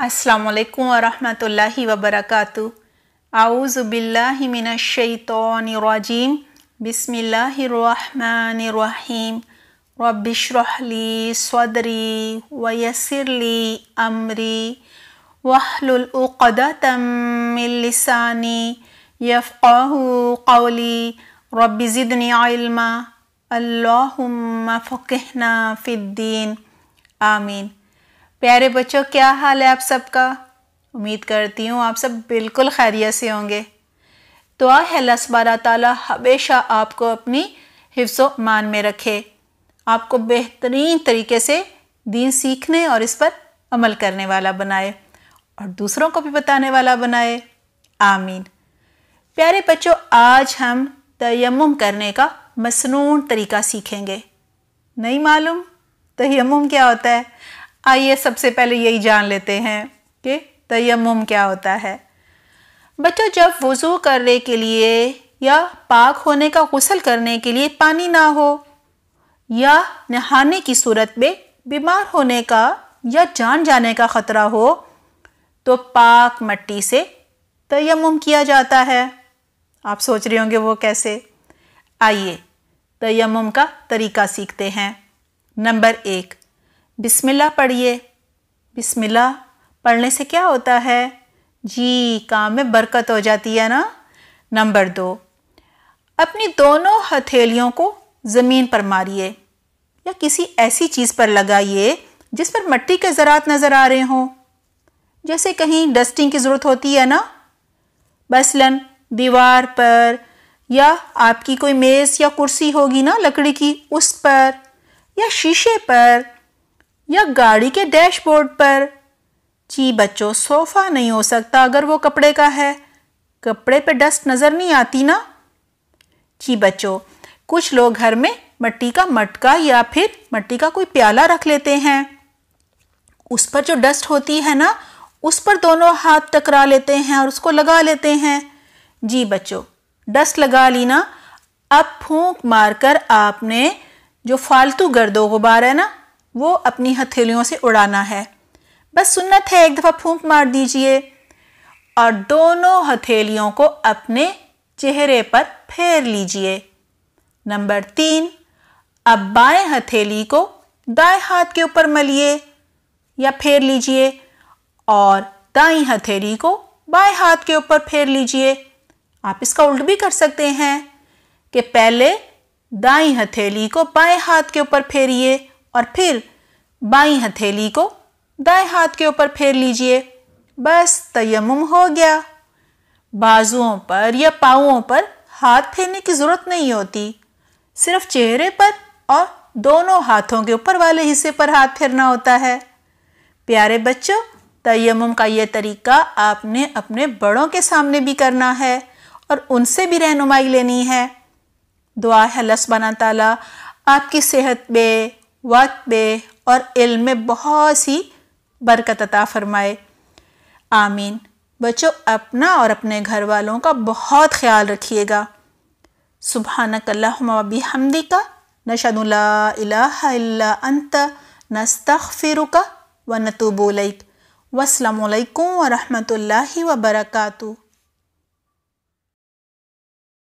السلام عليكم ورحمة الله وبركاته أعوذ بالله من الشيطان الرجيم بسم الله الرحمن الرحيم رب اشرح لي صدري ويسر لي أمري واحلل عقدة من لساني يفقه قولي رب زدني علما اللهم فقهنا في الدين آمين प्यारे बच्चों क्या हाल है आप सबका उम्मीद करती हूँ आप सब बिल्कुल खैरियत से होंगे दुआ है अल्लाह सबारा हमेशा आपको अपनी हिफ्स मान में रखे आपको बेहतरीन तरीके से दीन सीखने और इस पर अमल करने वाला बनाए और दूसरों को भी बताने वाला बनाए आमीन प्यारे बच्चों आज हम तयम करने का मसनून तरीका सीखेंगे नहीं मालूम तयम क्या होता है आइए सबसे पहले यही जान लेते हैं कि तयम क्या होता है बच्चों जब वज़ू करने के लिए या पाक होने का गसल करने के लिए पानी ना हो या नहाने की सूरत में बीमार होने का या जान जाने का ख़तरा हो तो पाक मट्टी से तयम किया जाता है आप सोच रहे होंगे वो कैसे आइए तयम का तरीका सीखते हैं नंबर एक बिस्मिल्लाह पढ़िए बिस्मिल्लाह पढ़ने से क्या होता है जी काम में बरकत हो जाती है ना नंबर दो अपनी दोनों हथेलियों को ज़मीन पर मारिए या किसी ऐसी चीज़ पर लगाइए जिस पर मट्टी के ज़रात नज़र आ रहे हों जैसे कहीं डस्टिंग की ज़रूरत होती है ना मसलन दीवार पर या आपकी कोई मेज़ या कुर्सी होगी ना लकड़ी की उस पर या शीशे पर या गाड़ी के डैशबोर्ड पर जी बच्चों सोफ़ा नहीं हो सकता अगर वो कपड़े का है कपड़े पे डस्ट नज़र नहीं आती ना जी बच्चों कुछ लोग घर में मट्टी का मटका या फिर मट्टी का कोई प्याला रख लेते हैं उस पर जो डस्ट होती है ना उस पर दोनों हाथ टकरा लेते हैं और उसको लगा लेते हैं जी बच्चों डस्ट लगा ली ना अब फूंक मारकर आपने जो फालतू गर्दो गुबार है ना वो अपनी हथेलियों से उड़ाना है बस सुन्नत है एक दफ़ा फूंक मार दीजिए और दोनों हथेलियों को अपने चेहरे पर फेर लीजिए नंबर तीन अब बाएं हथेली को दाएं हाथ के ऊपर मलिए या फेर लीजिए और दाई हथेली को बाएं हाथ के ऊपर फेर लीजिए आप इसका उल्ट भी कर सकते हैं कि पहले दाई हथेली को बाएं हाथ के ऊपर फेरिए और फिर बाई हथेली को दाएं हाथ के ऊपर फेर लीजिए बस तयमुम हो गया बाजुओं पर या पाओं पर हाथ फेरने की ज़रूरत नहीं होती सिर्फ चेहरे पर और दोनों हाथों के ऊपर वाले हिस्से पर हाथ फेरना होता है प्यारे बच्चों तयमुम का यह तरीका आपने अपने बड़ों के सामने भी करना है और उनसे भी रहनुमाई लेनी है दुआ है लसबाना ताला आपकी सेहत में वक्त दे और इल में बहुत सी बरकत अता फरमाए आमीन बच्चों अपना और अपने घर वालों का बहुत ख्याल रखिएगा सुबह नकल्लाबी हमदी का नशदुल्ला अंत नस्तफ़िर का व नतूबोलक वालकम वरहमल वबरकू